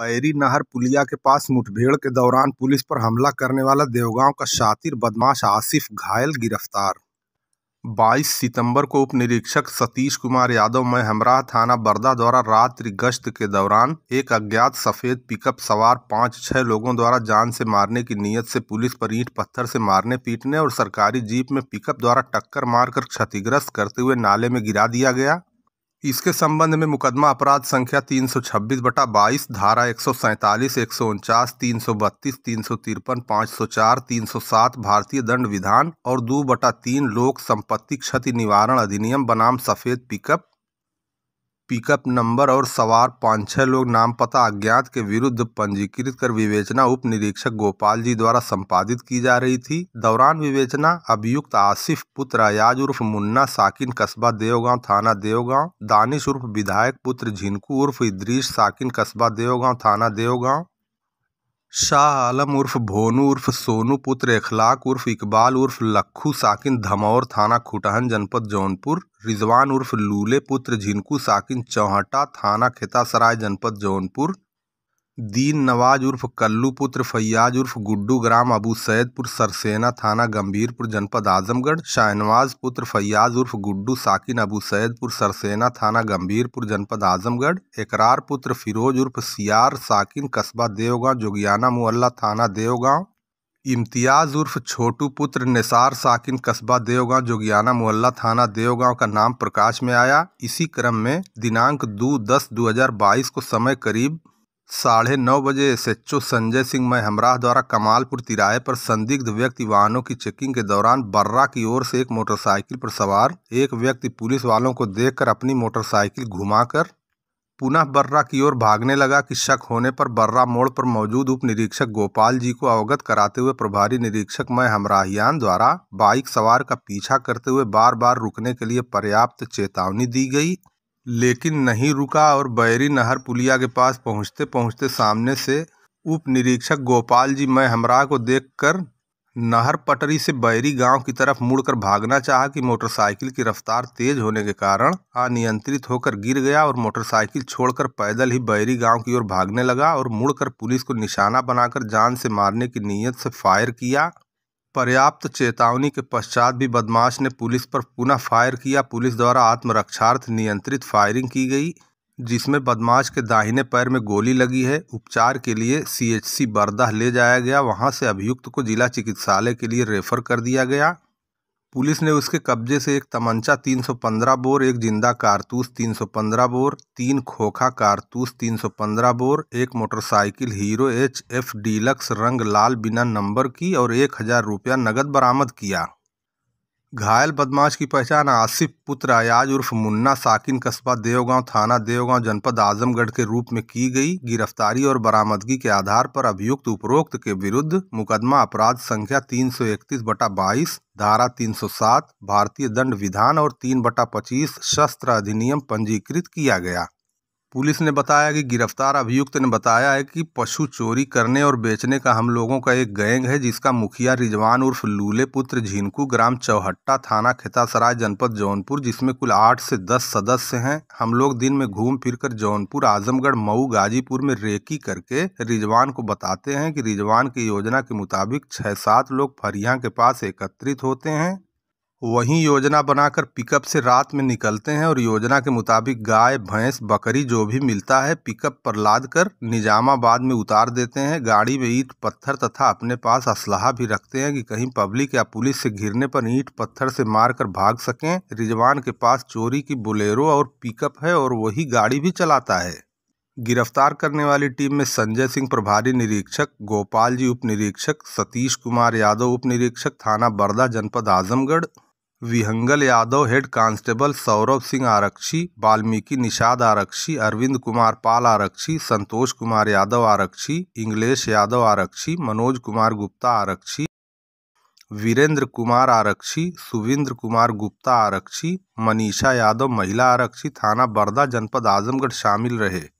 बैरी नहर पुलिया के पास मुठभेड़ के दौरान पुलिस पर हमला करने वाला देवगांव का शातिर बदमाश आसिफ घायल गिरफ्तार 22 सितंबर को उप निरीक्षक सतीश कुमार यादव में हमराह थाना बर्दा द्वारा रात्रि गश्त के दौरान एक अज्ञात सफेद पिकअप सवार पाँच छह लोगों द्वारा जान से मारने की नीयत से पुलिस पर ईंट पत्थर से मारने पीटने और सरकारी जीप में पिकअप द्वारा टक्कर मारकर क्षतिग्रस्त करते हुए नाले में गिरा दिया गया इसके संबंध में मुकदमा अपराध संख्या तीन सौ छब्बीस बटा बाईस धारा एक सौ सैंतालीस एक सौ उनचास तीन सौ बत्तीस तीन सौ तिरपन पाँच सौ चार तीन सौ सात भारतीय दंड विधान और दो बटा तीन लोक संपत्ति क्षति निवारण अधिनियम बनाम सफेद पिकअप पिकअप नंबर और सवार पाँच छः लोग नाम पता अज्ञात के विरुद्ध पंजीकृत कर विवेचना उप निरीक्षक गोपाल जी द्वारा संपादित की जा रही थी दौरान विवेचना अभियुक्त आसिफ पुत्र अयाज उर्फ मुन्ना साकिन कस्बा देवगांव थाना देवगांव दानिश उर्फ विधायक पुत्र झिनकू उर्फ इद्रीश साकिन कस्बा देवगांव थाना देवगांव शाह आलम उर्फ भोनू उर्फ सोनू पुत्र अखलाक उर्फ इकबाल उर्फ लखू साकिन धमौर थाना खुटहन जनपद जौनपुर रिजवान उर्फ लूले पुत्र झिनकू साकिन चौहटा थाना खेतासराय जनपद जौनपुर दीन नवाज उर्फ कल्लू पुत्र फैयाज उर्फ गुड्डू ग्राम अबू सैदपुर सरसेना थाना गंभीरपुर जनपद आजमगढ़ शाहनवाज पुत्र फैयाज उर्फ गुड्डू साकिन अबू सैदपुर सरसेना थाना गंभीरपुर जनपद आजमगढ़ एकरार पुत्र फिरोज उर्फ सियार साकिन कस्बा देवगांव जोगियाना मुअल्ला थाना देवगांव इम्तियाज़ उर्फ छोटू पुत्र निसार साकिन कस्बा देवगांव जोगियाना मोहल्ला थाना देवगांव का नाम प्रकाश में आया इसी क्रम में दिनांक दो दस दो हज़ार बाईस को समय करीब साढ़े नौ बजे ओ संजय सिंह हमराह द्वारा कमालपुर तिराहे पर संदिग्ध व्यक्ति वाहनों की चेकिंग के दौरान बर्रा की ओर से एक मोटरसाइकिल पर सवार एक व्यक्ति पुलिस वालों को देखकर अपनी मोटरसाइकिल घुमाकर पुनः बर्रा की ओर भागने लगा कि शक होने पर बर्रा मोड़ पर मौजूद उप निरीक्षक गोपाल जी को अवगत कराते हुए प्रभारी निरीक्षक मय हमराहियान द्वारा बाइक सवार का पीछा करते हुए बार बार रुकने के लिए पर्याप्त चेतावनी दी गई लेकिन नहीं रुका और बैरी नहर पुलिया के पास पहुँचते पहुँचते सामने से उप निरीक्षक गोपाल जी मैं हमरा को देखकर नहर पटरी से बैरी गांव की तरफ मुड़कर भागना चाहा कि मोटरसाइकिल की रफ्तार तेज होने के कारण अनियंत्रित होकर गिर गया और मोटरसाइकिल छोड़कर पैदल ही बैरी गांव की ओर भागने लगा और मुड़कर पुलिस को निशाना बनाकर जान से मारने की नीयत से फायर किया पर्याप्त चेतावनी के पश्चात भी बदमाश ने पुलिस पर पुनः फायर किया पुलिस द्वारा आत्मरक्षार्थ नियंत्रित फायरिंग की गई जिसमें बदमाश के दाहिने पैर में गोली लगी है उपचार के लिए सीएचसी बरदाह ले जाया गया वहां से अभियुक्त को जिला चिकित्सालय के लिए रेफर कर दिया गया पुलिस ने उसके कब्जे से एक तमंचा 315 बोर एक जिंदा कारतूस 315 बोर तीन खोखा कारतूस 315 बोर एक motorcycle Hero H F Deluxe रंग लाल बिना नंबर की और एक हज़ार रुपया नकद बरामद किया घायल बदमाश की पहचान आसिफ पुत्र अयाज उर्फ मुन्ना साकिन कस्बा देवगांव थाना देवगांव जनपद आजमगढ़ के रूप में की गई गिरफ्तारी और बरामदगी के आधार पर अभियुक्त उपरोक्त के विरुद्ध मुकदमा अपराध संख्या तीन सौ इकतीस बटा बाईस धारा 307 भारतीय दंड विधान और तीन बटा पच्चीस शस्त्र अधिनियम पंजीकृत किया गया पुलिस ने बताया कि गिरफ्तार अभियुक्त ने बताया है कि पशु चोरी करने और बेचने का हम लोगों का एक गैंग है जिसका मुखिया रिजवान उर्फ लूले पुत्र झिनकू ग्राम चौहट्टा थाना खेतासराय जनपद जौनपुर जिसमें कुल आठ से दस सदस्य हैं हम लोग दिन में घूम फिरकर जौनपुर आजमगढ़ मऊ गाजीपुर में रेकी करके रिजवान को बताते हैं कि रिजवान की योजना के मुताबिक छः सात लोग फरिया के पास एकत्रित होते हैं वहीं योजना बनाकर पिकअप से रात में निकलते हैं और योजना के मुताबिक गाय भैंस बकरी जो भी मिलता है पिकअप पर लाद कर निजामाबाद में उतार देते हैं गाड़ी में ईंट पत्थर तथा अपने पास असलाह भी रखते हैं कि कहीं पब्लिक या पुलिस से घिरने पर ईंट पत्थर से मार कर भाग सकें रिजवान के पास चोरी की बुलेरो और पिकअप है और वही गाड़ी भी चलाता है गिरफ्तार करने वाली टीम में संजय सिंह प्रभारी निरीक्षक गोपाल जी उप निरीक्षक सतीश कुमार यादव उप निरीक्षक थाना बर्दा जनपद आजमगढ़ विहंगल यादव हेड कांस्टेबल सौरभ सिंह आरक्षी वाल्मीकि निषाद आरक्षी अरविंद कुमार पाल आरक्षी संतोष कुमार यादव आरक्षी इंग्लेश यादव आरक्षी मनोज कुमार गुप्ता आरक्षी वीरेंद्र कुमार आरक्षी सुविंद्र कुमार गुप्ता आरक्षी मनीषा यादव महिला आरक्षी थाना बर्दा जनपद आजमगढ़ शामिल रहे